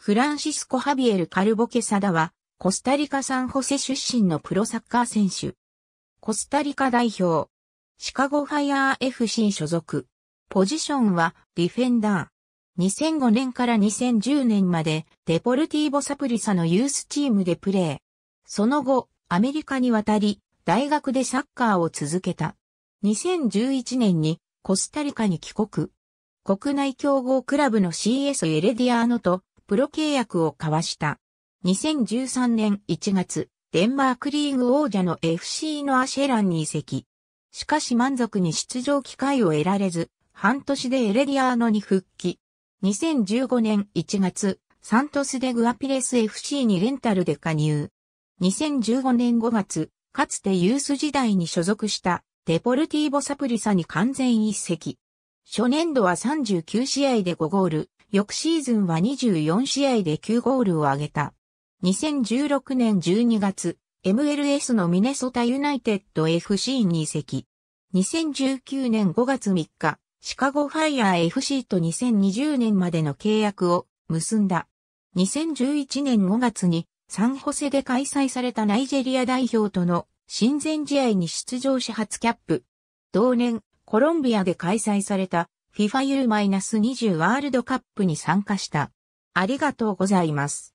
フランシスコ・ハビエル・カルボケサダは、コスタリカ・サンホセ出身のプロサッカー選手。コスタリカ代表。シカゴ・ファイアー FC 所属。ポジションはディフェンダー。2005年から2010年までデポルティーボ・サプリサのユースチームでプレー。その後、アメリカに渡り、大学でサッカーを続けた。2011年にコスタリカに帰国。国内競合クラブの CS エレディアーノとプロ契約を交わした。2013年1月、デンマークリーグ王者の FC のアシェランに移籍。しかし満足に出場機会を得られず、半年でエレディアーノに復帰。2015年1月、サントスでグアピレス FC にレンタルで加入。2015年5月、かつてユース時代に所属したデポルティーボサプリサに完全一席。初年度は39試合で5ゴール、翌シーズンは24試合で9ゴールを挙げた。2016年12月、MLS のミネソタユナイテッド FC に移籍。2019年5月3日、シカゴファイヤー FC と2020年までの契約を結んだ。2011年5月にサンホセで開催されたナイジェリア代表との親善試合に出場し初キャップ。同年、コロンビアで開催された FIFA U-20 ワールドカップに参加した。ありがとうございます。